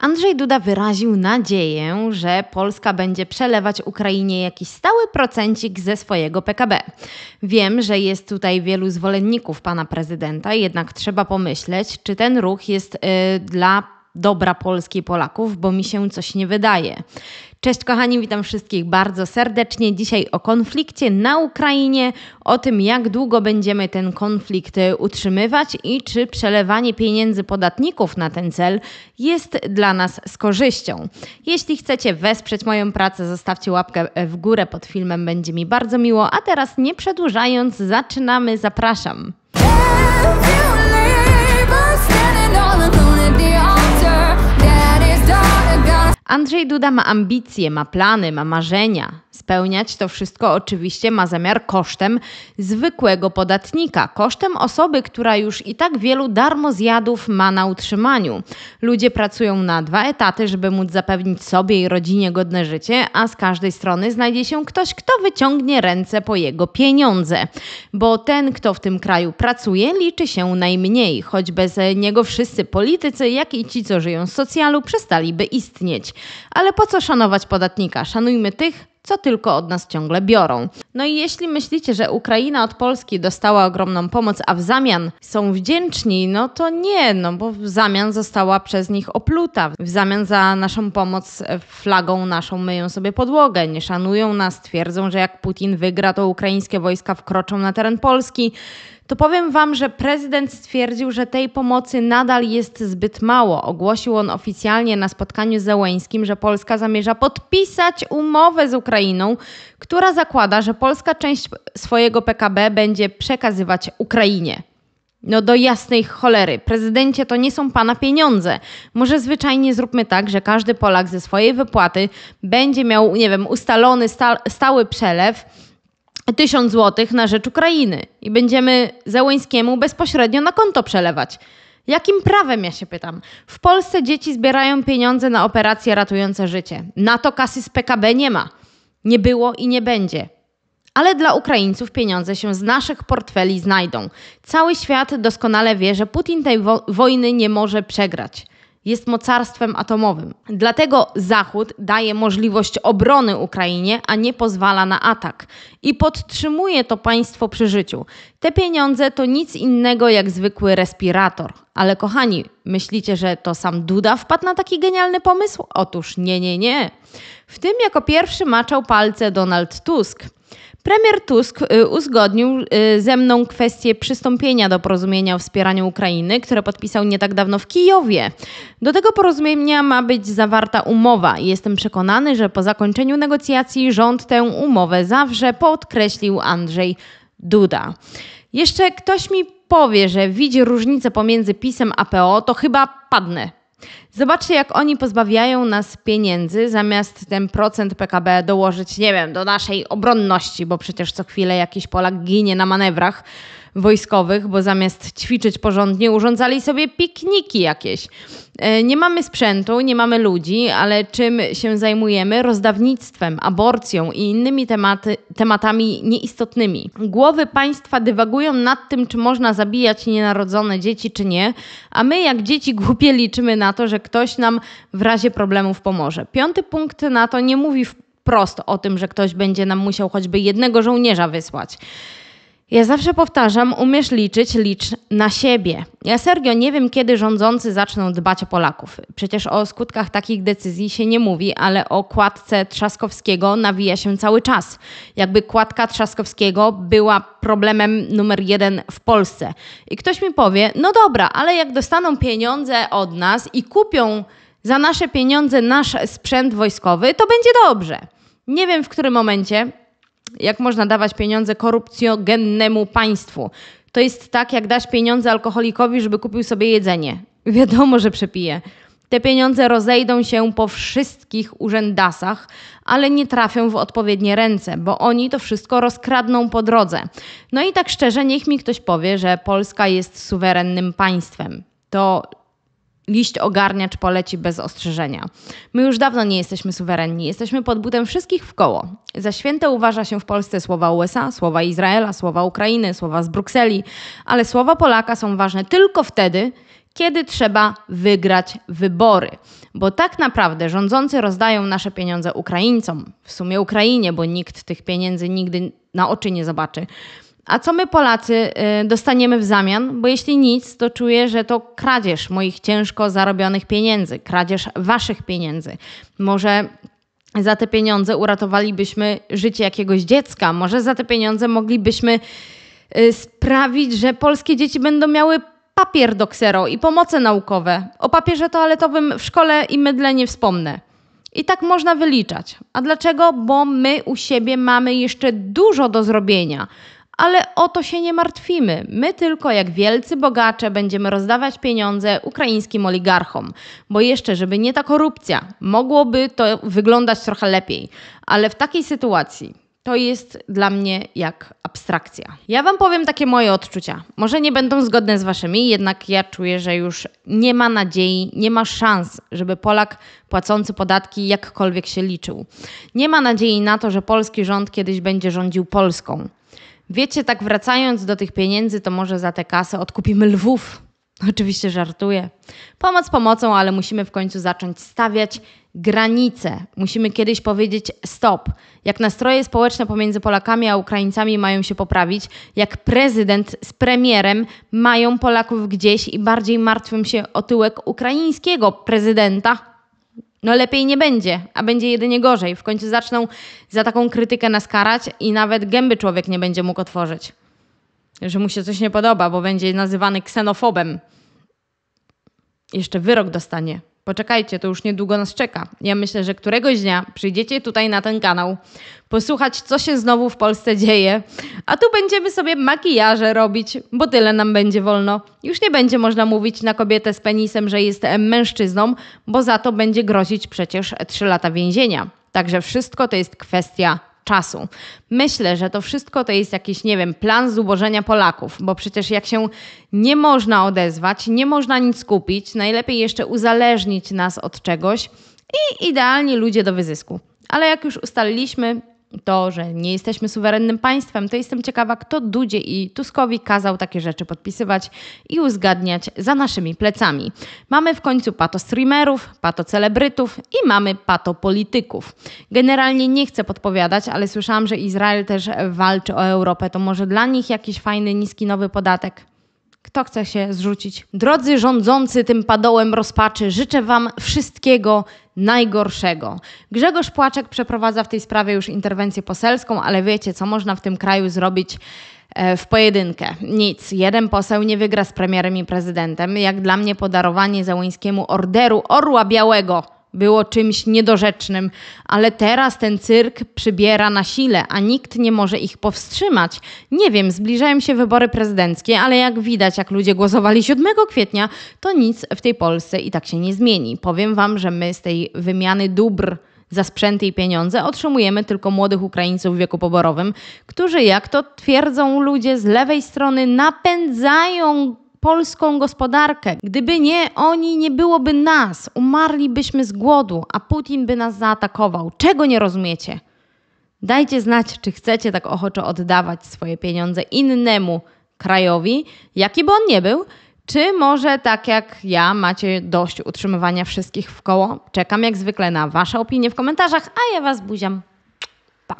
Andrzej Duda wyraził nadzieję, że Polska będzie przelewać Ukrainie jakiś stały procencik ze swojego PKB. Wiem, że jest tutaj wielu zwolenników pana prezydenta, jednak trzeba pomyśleć, czy ten ruch jest yy, dla dobra Polski i Polaków, bo mi się coś nie wydaje. Cześć kochani, witam wszystkich bardzo serdecznie. Dzisiaj o konflikcie na Ukrainie, o tym jak długo będziemy ten konflikt e, utrzymywać i czy przelewanie pieniędzy podatników na ten cel jest dla nas z korzyścią. Jeśli chcecie wesprzeć moją pracę, zostawcie łapkę e, w górę pod filmem, będzie mi bardzo miło. A teraz nie przedłużając, zaczynamy, zapraszam. Andrzej Duda ma ambicje, ma plany, ma marzenia spełniać to wszystko oczywiście ma zamiar kosztem zwykłego podatnika, kosztem osoby, która już i tak wielu darmozjadów ma na utrzymaniu. Ludzie pracują na dwa etaty, żeby móc zapewnić sobie i rodzinie godne życie, a z każdej strony znajdzie się ktoś, kto wyciągnie ręce po jego pieniądze, bo ten, kto w tym kraju pracuje, liczy się najmniej, choć bez niego wszyscy politycy, jak i ci, co żyją z socjalu, przestaliby istnieć. Ale po co szanować podatnika? Szanujmy tych, co tylko od nas ciągle biorą. No i jeśli myślicie, że Ukraina od Polski dostała ogromną pomoc, a w zamian są wdzięczni, no to nie, no bo w zamian została przez nich opluta. W zamian za naszą pomoc e, flagą naszą myją sobie podłogę, nie szanują nas, twierdzą, że jak Putin wygra, to ukraińskie wojska wkroczą na teren Polski to powiem Wam, że prezydent stwierdził, że tej pomocy nadal jest zbyt mało. Ogłosił on oficjalnie na spotkaniu z Zełeńskim, że Polska zamierza podpisać umowę z Ukrainą, która zakłada, że polska część swojego PKB będzie przekazywać Ukrainie. No do jasnej cholery. Prezydencie, to nie są pana pieniądze. Może zwyczajnie zróbmy tak, że każdy Polak ze swojej wypłaty będzie miał, nie wiem, ustalony sta stały przelew 1000 złotych na rzecz Ukrainy i będziemy Załońskiemu bezpośrednio na konto przelewać. Jakim prawem, ja się pytam? W Polsce dzieci zbierają pieniądze na operacje ratujące życie. Na to kasy z PKB nie ma. Nie było i nie będzie. Ale dla Ukraińców pieniądze się z naszych portfeli znajdą. Cały świat doskonale wie, że Putin tej wo wojny nie może przegrać jest mocarstwem atomowym. Dlatego Zachód daje możliwość obrony Ukrainie, a nie pozwala na atak. I podtrzymuje to państwo przy życiu. Te pieniądze to nic innego jak zwykły respirator. Ale kochani, myślicie, że to sam Duda wpadł na taki genialny pomysł? Otóż nie, nie, nie. W tym jako pierwszy maczał palce Donald Tusk. Premier Tusk y, uzgodnił y, ze mną kwestię przystąpienia do porozumienia o wspieraniu Ukrainy, które podpisał nie tak dawno w Kijowie. Do tego porozumienia ma być zawarta umowa. Jestem przekonany, że po zakończeniu negocjacji rząd tę umowę zawrze, podkreślił Andrzej Duda. Jeszcze ktoś mi powie, że widzi różnicę pomiędzy pisem a PO, to chyba padnę Zobaczcie, jak oni pozbawiają nas pieniędzy, zamiast ten procent PKB dołożyć, nie wiem, do naszej obronności, bo przecież co chwilę jakiś Polak ginie na manewrach wojskowych, bo zamiast ćwiczyć porządnie, urządzali sobie pikniki jakieś. E, nie mamy sprzętu, nie mamy ludzi, ale czym się zajmujemy? Rozdawnictwem, aborcją i innymi tematy, tematami nieistotnymi. Głowy państwa dywagują nad tym, czy można zabijać nienarodzone dzieci, czy nie, a my, jak dzieci głupie, liczymy na to, że ktoś nam w razie problemów pomoże. Piąty punkt na to nie mówi wprost o tym, że ktoś będzie nam musiał choćby jednego żołnierza wysłać. Ja zawsze powtarzam, umiesz liczyć, licz na siebie. Ja Sergio nie wiem, kiedy rządzący zaczną dbać o Polaków. Przecież o skutkach takich decyzji się nie mówi, ale o kładce Trzaskowskiego nawija się cały czas. Jakby kładka Trzaskowskiego była problemem numer jeden w Polsce. I ktoś mi powie, no dobra, ale jak dostaną pieniądze od nas i kupią za nasze pieniądze nasz sprzęt wojskowy, to będzie dobrze. Nie wiem w którym momencie jak można dawać pieniądze korupcjogennemu państwu. To jest tak, jak dasz pieniądze alkoholikowi, żeby kupił sobie jedzenie. Wiadomo, że przepije. Te pieniądze rozejdą się po wszystkich urzędasach, ale nie trafią w odpowiednie ręce, bo oni to wszystko rozkradną po drodze. No i tak szczerze, niech mi ktoś powie, że Polska jest suwerennym państwem. To liść ogarniacz poleci bez ostrzeżenia. My już dawno nie jesteśmy suwerenni, jesteśmy pod butem wszystkich w koło. Za święte uważa się w Polsce słowa USA, słowa Izraela, słowa Ukrainy, słowa z Brukseli, ale słowa Polaka są ważne tylko wtedy, kiedy trzeba wygrać wybory. Bo tak naprawdę rządzący rozdają nasze pieniądze Ukraińcom, w sumie Ukrainie, bo nikt tych pieniędzy nigdy na oczy nie zobaczy. A co my Polacy y, dostaniemy w zamian? Bo jeśli nic, to czuję, że to kradzież moich ciężko zarobionych pieniędzy, kradzież waszych pieniędzy. Może za te pieniądze uratowalibyśmy życie jakiegoś dziecka, może za te pieniądze moglibyśmy y, sprawić, że polskie dzieci będą miały papier do ksero i pomoce naukowe. O papierze toaletowym w szkole i mydle nie wspomnę. I tak można wyliczać. A dlaczego? Bo my u siebie mamy jeszcze dużo do zrobienia ale o to się nie martwimy. My tylko jak wielcy bogacze będziemy rozdawać pieniądze ukraińskim oligarchom, bo jeszcze, żeby nie ta korupcja, mogłoby to wyglądać trochę lepiej. Ale w takiej sytuacji to jest dla mnie jak abstrakcja. Ja Wam powiem takie moje odczucia. Może nie będą zgodne z Waszymi, jednak ja czuję, że już nie ma nadziei, nie ma szans, żeby Polak płacący podatki jakkolwiek się liczył. Nie ma nadziei na to, że polski rząd kiedyś będzie rządził Polską. Wiecie, tak wracając do tych pieniędzy, to może za tę kasę odkupimy lwów. Oczywiście żartuję. Pomoc pomocą, ale musimy w końcu zacząć stawiać granice. Musimy kiedyś powiedzieć stop. Jak nastroje społeczne pomiędzy Polakami a Ukraińcami mają się poprawić, jak prezydent z premierem mają Polaków gdzieś i bardziej martwią się o tyłek ukraińskiego prezydenta, no lepiej nie będzie, a będzie jedynie gorzej. W końcu zaczną za taką krytykę nas karać i nawet gęby człowiek nie będzie mógł otworzyć. Że mu się coś nie podoba, bo będzie nazywany ksenofobem. Jeszcze wyrok dostanie. Poczekajcie, to już niedługo nas czeka. Ja myślę, że któregoś dnia przyjdziecie tutaj na ten kanał, posłuchać, co się znowu w Polsce dzieje, a tu będziemy sobie makijaże robić, bo tyle nam będzie wolno. Już nie będzie można mówić na kobietę z penisem, że jest mężczyzną, bo za to będzie grozić przecież 3 lata więzienia. Także wszystko to jest kwestia czasu. Myślę, że to wszystko to jest jakiś, nie wiem, plan zubożenia Polaków, bo przecież jak się nie można odezwać, nie można nic kupić, najlepiej jeszcze uzależnić nas od czegoś i idealni ludzie do wyzysku. Ale jak już ustaliliśmy, to, że nie jesteśmy suwerennym państwem, to jestem ciekawa, kto Dudzie i Tuskowi kazał takie rzeczy podpisywać i uzgadniać za naszymi plecami. Mamy w końcu pato streamerów, pato celebrytów i mamy pato polityków. Generalnie nie chcę podpowiadać, ale słyszałam, że Izrael też walczy o Europę. To może dla nich jakiś fajny, niski nowy podatek? Kto chce się zrzucić? Drodzy rządzący tym padołem rozpaczy, życzę Wam wszystkiego najgorszego. Grzegorz Płaczek przeprowadza w tej sprawie już interwencję poselską, ale wiecie, co można w tym kraju zrobić e, w pojedynkę. Nic. Jeden poseł nie wygra z premierem i prezydentem. Jak dla mnie podarowanie Załońskiemu orderu Orła Białego było czymś niedorzecznym, ale teraz ten cyrk przybiera na sile, a nikt nie może ich powstrzymać. Nie wiem, zbliżają się wybory prezydenckie, ale jak widać, jak ludzie głosowali 7 kwietnia, to nic w tej Polsce i tak się nie zmieni. Powiem wam, że my z tej wymiany dóbr za sprzęty i pieniądze otrzymujemy tylko młodych Ukraińców w wieku poborowym, którzy, jak to twierdzą ludzie z lewej strony, napędzają polską gospodarkę. Gdyby nie oni, nie byłoby nas. Umarlibyśmy z głodu, a Putin by nas zaatakował. Czego nie rozumiecie? Dajcie znać, czy chcecie tak ochoczo oddawać swoje pieniądze innemu krajowi, jaki by on nie był, czy może tak jak ja macie dość utrzymywania wszystkich w koło? Czekam jak zwykle na Wasze opinie w komentarzach, a ja Was buziam. Pa!